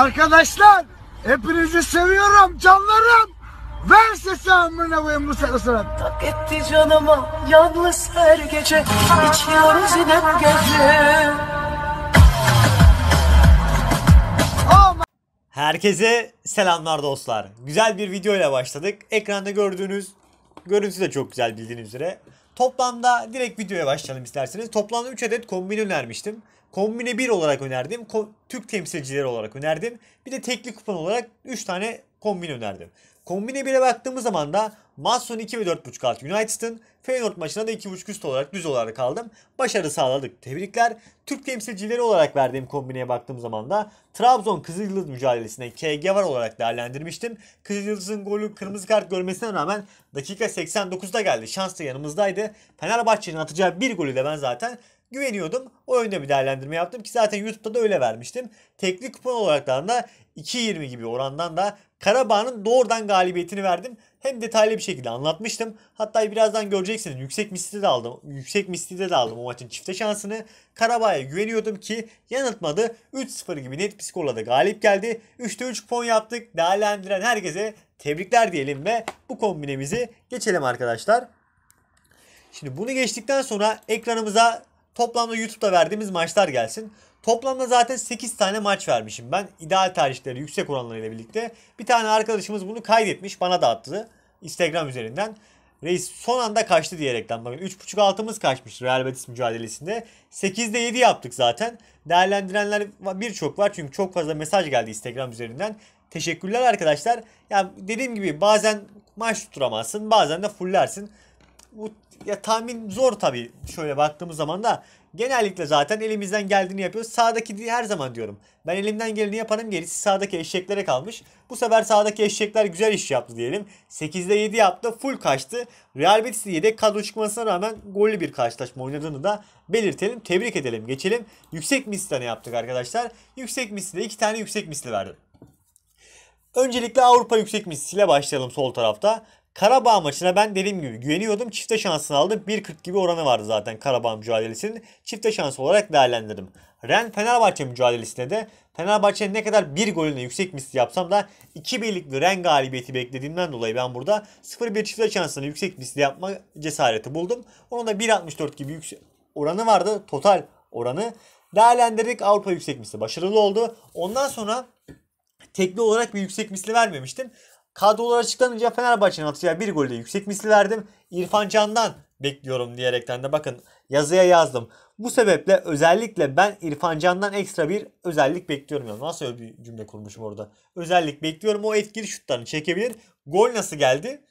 Arkadaşlar hepinizi seviyorum canlarım. Ver sesi amına koyayım bu sırasına. Tak etti canıma yalnız her gece içiyoruz inem gece. Oh Herkese selamlar dostlar. Güzel bir video ile başladık. Ekranda gördüğünüz Görüntü de çok güzel bildiğiniz üzere. Toplamda direkt videoya başlayalım isterseniz. Toplamda 3 adet kombin önermiştim. Kombine 1 olarak önerdim. Ko Türk temsilcileri olarak önerdim. Bir de tekli kupon olarak 3 tane kombin önerdim. Kombine 1'e baktığımız zaman da Mason 2 ve 4.5 alt United'ın Feyenoord maçına da 2.5 üst olarak düz olarak kaldım. Başarı sağladık. Tebrikler. Türk temsilcileri olarak verdiğim kombineye baktığım zaman da Trabzon Kızıl Yıldız mücadelesine KG var olarak değerlendirmiştim. Kızıl Yıldız'ın golü kırmızı kart görmesine rağmen dakika 89'da geldi. Şans da yanımızdaydı. Fenerbahçe'nin atacağı bir golü de ben zaten güveniyordum. O yönde bir değerlendirme yaptım ki zaten YouTube'da da öyle vermiştim. Teknik kupon olarak da 2.20 gibi orandan da Karabağ'ın doğrudan galibiyetini verdim hem detaylı bir şekilde anlatmıştım. Hatta birazdan göreceksiniz yüksek misli de aldım. Yüksek misli de aldım o maçın çifte şansını. Karabağ'a güveniyordum ki yanıltmadı. 3-0 gibi net bir skorla da galip geldi. 3'te 3 puan yaptık. Değerlendiren herkese tebrikler diyelim ve bu kombinemizi geçelim arkadaşlar. Şimdi bunu geçtikten sonra ekranımıza Toplamda YouTube'da verdiğimiz maçlar gelsin. Toplamda zaten 8 tane maç vermişim ben. İdeal tercihleri yüksek oranlarıyla birlikte. Bir tane arkadaşımız bunu kaydetmiş bana da attı. Instagram üzerinden. Reis son anda kaçtı diyerekten bakın 3.5 altımız kaçmış Real Betis mücadelesinde. 8'de 7 yaptık zaten. Değerlendirenler birçok var çünkü çok fazla mesaj geldi Instagram üzerinden. Teşekkürler arkadaşlar. Yani dediğim gibi bazen maç tutturamazsın bazen de fullersin bu ya tahmin zor tabii şöyle baktığımız zaman da genellikle zaten elimizden geldiğini yapıyoruz. Sağdaki diye her zaman diyorum. Ben elimden geleni yaparım gerisi sağdaki eşeklere kalmış. Bu sefer sağdaki eşekler güzel iş yaptı diyelim. 8'de 7 yaptı full kaçtı. Real Betis'in yedek kadro çıkmasına rağmen gollü bir karşılaşma oynadığını da belirtelim. Tebrik edelim geçelim. Yüksek misli ne yaptık arkadaşlar? Yüksek misli de 2 tane yüksek misli verdim. Öncelikle Avrupa yüksek misliyle başlayalım sol tarafta. Karabağ maçına ben dediğim gibi güveniyordum. Çifte şansını aldım. 1.40 gibi oranı vardı zaten Karabağ mücadelesinin. Çifte şansı olarak değerlendirdim. Ren Fenerbahçe mücadelesinde de Fenerbahçe ne kadar bir golüne yüksek misli yapsam da 2 birlik Ren galibiyeti beklediğimden dolayı ben burada 0-1 çifte şansını yüksek misli yapma cesareti buldum. Onun da 1.64 gibi yüksek oranı vardı. Total oranı. Değerlendirdik Avrupa yüksek misli başarılı oldu. Ondan sonra tekli olarak bir yüksek misli vermemiştim. Kadrolar açıklanınca Fenerbahçe'nin atacağı bir golde yüksek mislilerdim. İrfan Can'dan bekliyorum diyerekten de bakın yazıya yazdım. Bu sebeple özellikle ben İrfan Can'dan ekstra bir özellik bekliyorum. Ya nasıl öyle bir cümle kurmuşum orada. Özellik bekliyorum. O etkili şutlarını çekebilir. Gol nasıl geldi?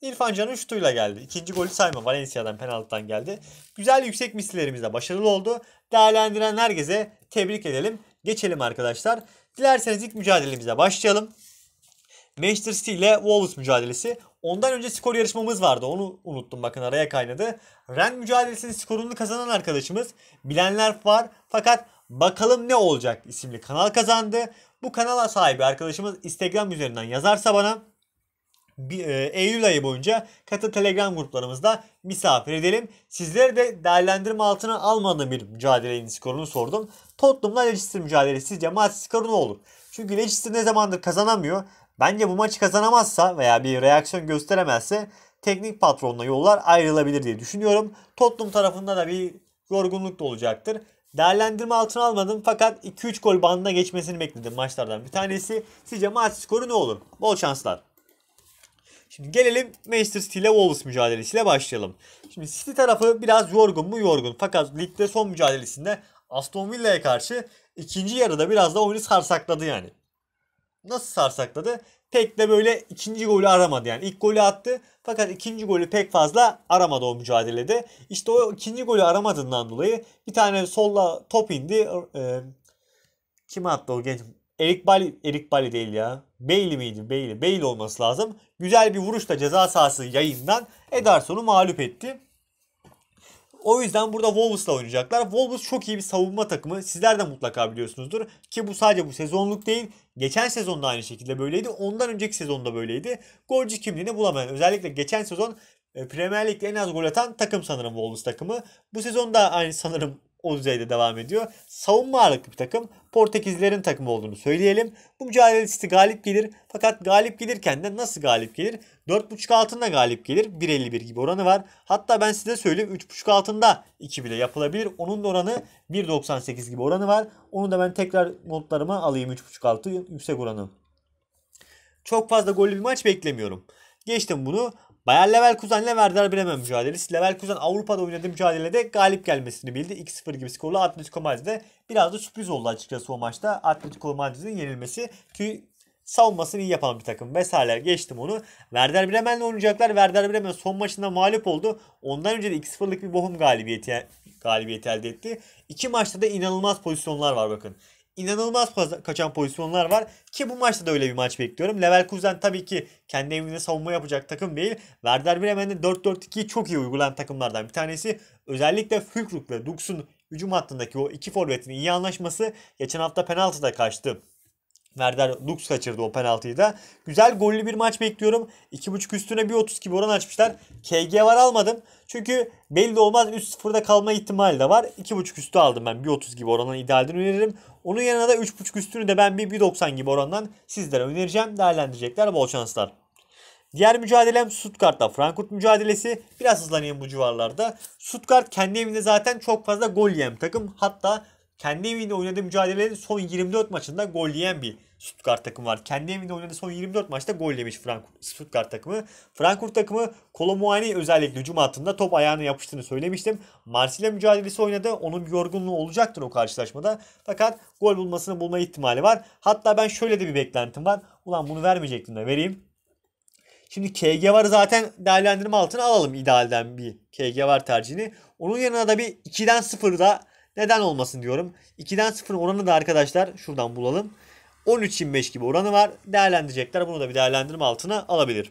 İrfan Can'ın şutuyla geldi. İkinci golü sayma Valencia'dan penaltıdan geldi. Güzel yüksek mislilerimizle başarılı oldu. Değerlendiren herkese tebrik edelim. Geçelim arkadaşlar. Dilerseniz ilk mücadelemize başlayalım. Manchester City ile Wolves mücadelesi. Ondan önce skor yarışmamız vardı. Onu unuttum bakın araya kaynadı. Ren mücadelesinin skorunu kazanan arkadaşımız bilenler var. Fakat bakalım ne olacak isimli kanal kazandı. Bu kanala sahibi arkadaşımız Instagram üzerinden yazarsa bana e, Eylül ayı boyunca katı Telegram gruplarımızda misafir edelim. Sizlere de değerlendirme altına almadığım bir mücadelenin skorunu sordum. Tottenham'la Leicester mücadelesi sizce maç skoru ne olur? Çünkü Leicester ne zamandır kazanamıyor Bence bu maçı kazanamazsa veya bir reaksiyon gösteremezse teknik patronla yollar ayrılabilir diye düşünüyorum. Tottenham tarafında da bir yorgunluk da olacaktır. Değerlendirme altına almadım fakat 2-3 gol bandına geçmesini bekledim maçlardan bir tanesi. Sizce maç skoru ne olur? Bol şanslar. Şimdi gelelim Manchester City ile Wolves mücadelesiyle başlayalım. Şimdi City tarafı biraz yorgun mu yorgun fakat ligde son mücadelesinde Aston Villa'ya karşı ikinci yarıda biraz da oyunu sarsakladı yani nasıl sarsakladı? Pek de böyle ikinci golü aramadı yani. ilk golü attı fakat ikinci golü pek fazla aramadı o mücadelede. İşte o ikinci golü aramadığından dolayı bir tane solla top indi. Ee, kim attı o genç? Erik Bali, Erik Bali değil ya. Bailey miydi? Bailey. Bailey olması lazım. Güzel bir vuruşla ceza sahası yayından Ederson'u mağlup etti. O yüzden burada Wolves'la oynayacaklar. Wolves çok iyi bir savunma takımı. Sizler de mutlaka biliyorsunuzdur. Ki bu sadece bu sezonluk değil. Geçen sezon da aynı şekilde böyleydi. Ondan önceki sezonda böyleydi. Golcü kimliğini bulamayan. Özellikle geçen sezon e, Premier Lig'de en az gol atan takım sanırım Wolves takımı. Bu sezon da aynı sanırım o düzeyde devam ediyor. Savunma ağırlıklı bir takım. Portekizlerin takımı olduğunu söyleyelim. Bu mücadelesi galip gelir. Fakat galip gelirken de nasıl galip gelir? 4.5 altında galip gelir. 1.51 gibi oranı var. Hatta ben size söyleyeyim 3.5 altında 2 bile yapılabilir. Onun da oranı 1.98 gibi oranı var. Onu da ben tekrar notlarıma alayım 3.5 altı yüksek oranı. Çok fazla gollü bir maç beklemiyorum. Geçtim bunu. Bayer Leverkusen ile Werder Bremen mücadelesi. Leverkusen Avrupa'da oynadığı mücadelede galip gelmesini bildi. 2-0 gibi skorla Atletico Madrid'e biraz da sürpriz oldu açıkçası o maçta. Atletico Madrid'in yenilmesi ki savunmasını iyi yapan bir takım vesaireler geçtim onu. Werder Bremen'le oynayacaklar. Werder Bremen son maçında mağlup oldu. Ondan önce de 2-0'lık bir bohum galibiyeti galibiyeti elde etti. İki maçta da inanılmaz pozisyonlar var bakın inanılmaz kaçan pozisyonlar var ki bu maçta da öyle bir maç bekliyorum. Leverkusen tabii ki kendi evinde savunma yapacak takım değil. Werder Bremen'in 4-4-2'yi çok iyi uygulan takımlardan bir tanesi. Özellikle Fülkruk ve Dux'un hücum hattındaki o iki forvetin iyi anlaşması geçen hafta penaltıda kaçtı Verder Lux kaçırdı o penaltıyı da. Güzel gollü bir maç bekliyorum. 2.5 üstüne 1.30 gibi oran açmışlar. KG var almadım. Çünkü belli olmaz 3-0'da kalma ihtimali de var. 2.5 üstü aldım ben 1.30 gibi oranın idealini öneririm. Onun yanına da 3.5 üstünü de ben bir 1.90 gibi orandan sizlere önereceğim. Değerlendirecekler bol şanslar. Diğer mücadelem Stuttgart'la Frankfurt mücadelesi. Biraz hızlanayım bu civarlarda. Stuttgart kendi evinde zaten çok fazla gol yiyen takım. Hatta kendi evinde oynadığı mücadelenin son 24 maçında gol yiyen bir Stuttgart takımı var. Kendi evinde oynadığı son 24 maçta gol yemiş Frankfurt, Stuttgart takımı. Frankfurt takımı Kolomuani özellikle hücum hattında top ayağına yapıştığını söylemiştim. Marsilya mücadelesi oynadı. Onun bir yorgunluğu olacaktır o karşılaşmada. Fakat gol bulmasını bulma ihtimali var. Hatta ben şöyle de bir beklentim var. Ulan bunu vermeyecektim de vereyim. Şimdi KG var zaten değerlendirme altına alalım idealden bir KG var tercihini. Onun yanına da bir 2'den 0'da neden olmasın diyorum. 2'den 0 oranı da arkadaşlar şuradan bulalım. 13 gibi oranı var. Değerlendirecekler. Bunu da bir değerlendirme altına alabilir.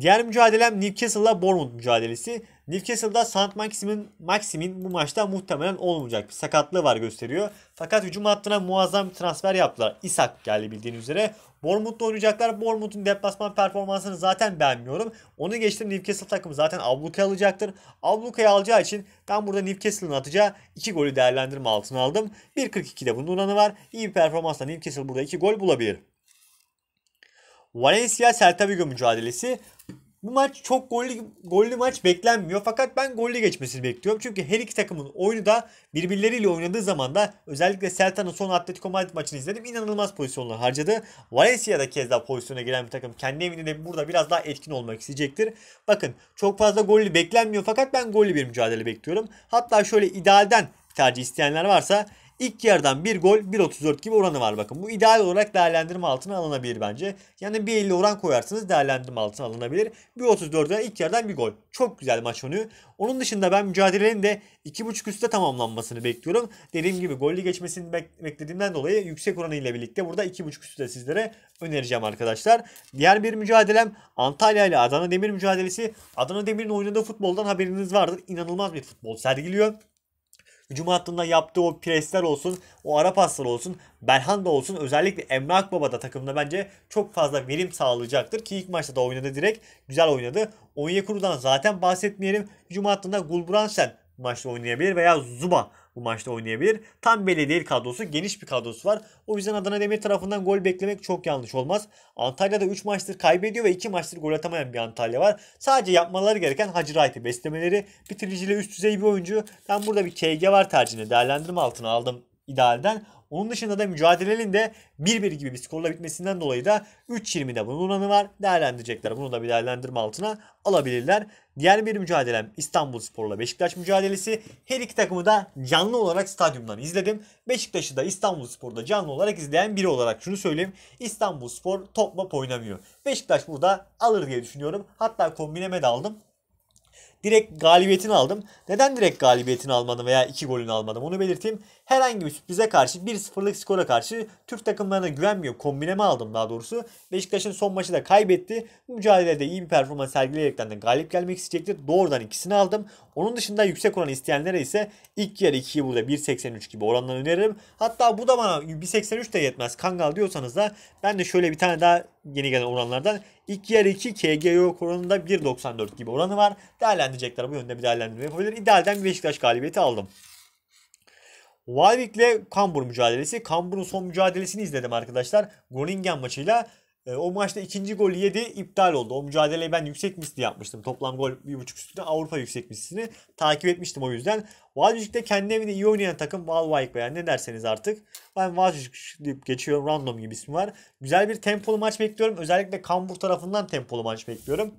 Diğer mücadelem Newcastle'la Bournemouth mücadelesi. Newcastle'da Saint Maxim'in Maxim'in bu maçta muhtemelen olmayacak. Bir sakatlığı var gösteriyor. Fakat hücum hattına muazzam bir transfer yaptılar. Isak geldi bildiğin üzere. Bournemouth'ta oynayacaklar. Bournemouth'un deplasman performansını zaten beğenmiyorum. Onu geçtim Newcastle takımı zaten ablukaya alacaktır. Ablukaya alacağı için ben burada Newcastle'ın atacağı 2 golü değerlendirme altına aldım. 1.42'de bunun oranı var. İyi bir performansla Newcastle burada 2 gol bulabilir. Valencia Celta Vigo mücadelesi. Bu maç çok gollü, gollü maç beklenmiyor fakat ben gollü geçmesini bekliyorum. Çünkü her iki takımın oyunu da birbirleriyle oynadığı zaman da özellikle Celta'nın son Atletico Madrid maçını izledim. İnanılmaz pozisyonlar harcadı. Valencia da kez daha pozisyona giren bir takım. Kendi evinde burada biraz daha etkin olmak isteyecektir. Bakın çok fazla gollü beklenmiyor fakat ben gollü bir mücadele bekliyorum. Hatta şöyle idealden tercih isteyenler varsa İlk yarıdan bir gol 1.34 gibi oranı var bakın. Bu ideal olarak değerlendirme altına alınabilir bence. Yani 1.50 oran koyarsanız değerlendirme altına alınabilir. 1.34'den ilk yarıdan bir gol. Çok güzel maç önü. Onun dışında ben mücadelenin de 2.5 üstte tamamlanmasını bekliyorum. Dediğim gibi golli geçmesini bek beklediğimden dolayı yüksek oranı ile birlikte burada 2.5 üstte sizlere önereceğim arkadaşlar. Diğer bir mücadelem Antalya ile Adana Demir mücadelesi. Adana Demir'in oynadığı futboldan haberiniz vardır. İnanılmaz bir futbol sergiliyor. Hücum hattında yaptığı o presler olsun, o ara paslar olsun, Belhanda olsun özellikle Emre Akbaba da takımda bence çok fazla verim sağlayacaktır. Ki ilk maçta da oynadı direkt. Güzel oynadı. Onyekuru'dan zaten bahsetmeyelim. Hücum hattında Gulbransen maçta oynayabilir veya Zuba bu maçta oynayabilir. Tam belli değil kadrosu. Geniş bir kadrosu var. O yüzden Adana Demir tarafından gol beklemek çok yanlış olmaz. Antalya'da 3 maçtır kaybediyor ve 2 maçtır gol atamayan bir Antalya var. Sadece yapmaları gereken Hacı Wright'ı beslemeleri. Bitiriciyle üst düzey bir oyuncu. Ben burada bir KG var tercihini değerlendirme altına aldım idealden. Onun dışında da mücadelenin de 1-1 gibi bir skorla bitmesinden dolayı da 3-20'de bunun oranı var. Değerlendirecekler. Bunu da bir değerlendirme altına alabilirler. Diğer bir mücadelem İstanbul Spor'la Beşiktaş mücadelesi. Her iki takımı da canlı olarak stadyumdan izledim. Beşiktaş'ı da İstanbul Spor'da canlı olarak izleyen biri olarak şunu söyleyeyim. İstanbul Spor top map oynamıyor. Beşiktaş burada alır diye düşünüyorum. Hatta kombineme de aldım direkt galibiyetini aldım. Neden direkt galibiyetini almadım veya iki golünü almadım onu belirteyim herhangi bir sürprize karşı 1-0'lık skora karşı Türk takımlarına güvenmiyor. Kombine mi aldım daha doğrusu. Beşiktaş'ın son maçı da kaybetti. mücadelede iyi bir performans sergileyerekten de galip gelmek isteyecekti. Doğrudan ikisini aldım. Onun dışında yüksek oran isteyenlere ise ilk yarı 2'yi burada 1.83 gibi oranlar öneririm. Hatta bu da bana 1.83 de yetmez Kangal diyorsanız da ben de şöyle bir tane daha yeni gelen oranlardan ilk yarı 2 KGO oranında 1.94 gibi oranı var. Değerlendirecekler bu yönde bir değerlendirme yapabilir. İdealden bir Beşiktaş galibiyeti aldım ile Cambur mücadelesi. Cambur'un son mücadelesini izledim arkadaşlar. Groningen maçıyla. E, o maçta ikinci gol yedi iptal oldu. O mücadeleyi ben yüksek misli yapmıştım. Toplam gol 1.5 üstüne Avrupa yüksek mislisini takip etmiştim o yüzden. Valcic'te kendi evinde iyi oynayan takım Valvaik veya ne derseniz artık. Ben Valcic deyip geçiyorum random gibi ismi var. Güzel bir tempolu maç bekliyorum. Özellikle Cambur tarafından tempolu maç bekliyorum.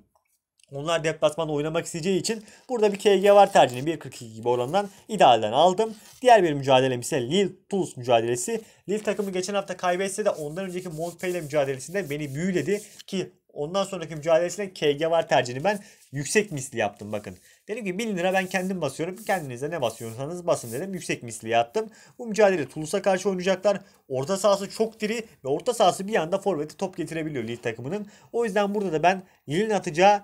Onlar deplasmanda oynamak isteyeceği için burada bir KG var tercihini 1.42 gibi oranından idealden aldım. Diğer bir mücadelem ise Lille Toulouse mücadelesi. Lille takımı geçen hafta kaybetse de ondan önceki Montpellier mücadelesinde beni büyüledi ki ondan sonraki mücadelesinde KG var tercihini ben yüksek misli yaptım bakın. Dedim ki 1000 lira ben kendim basıyorum. Kendinize ne basıyorsanız basın dedim. Yüksek misli yaptım. Bu mücadele Toulouse'a karşı oynayacaklar. Orta sahası çok diri ve orta sahası bir anda forveti top getirebiliyor Lille takımının. O yüzden burada da ben Lille'in atacağı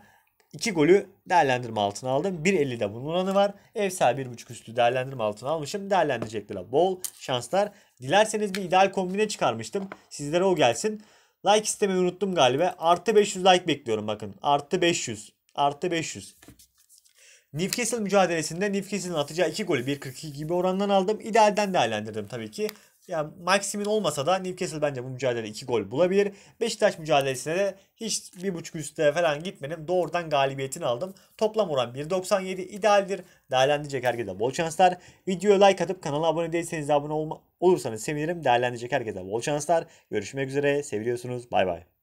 2 golü değerlendirme altına aldım. 1.50'de bunun oranı var. Ev sahibi 1.5 üstü değerlendirme altına almışım. Değerlendireceklere bol şanslar. Dilerseniz bir ideal kombine çıkarmıştım. Sizlere o gelsin. Like istemeyi unuttum galiba. Artı 500 like bekliyorum bakın. Artı 500. Artı 500. Newcastle mücadelesinde Newcastle'ın atacağı 2 golü 1.42 gibi orandan aldım. İdealden değerlendirdim tabii ki ya Maxim'in olmasa da Newcastle bence bu mücadelede 2 gol bulabilir. Beşiktaş mücadelesine de hiç 1.5 üstte falan gitmedim. Doğrudan galibiyetini aldım. Toplam oran 1.97 idealdir. Değerlendirecek herkese bol şanslar. Videoya like atıp kanala abone değilseniz abone olma, olursanız sevinirim. Değerlendirecek herkese bol şanslar. Görüşmek üzere. Seviyorsunuz. Bay bay.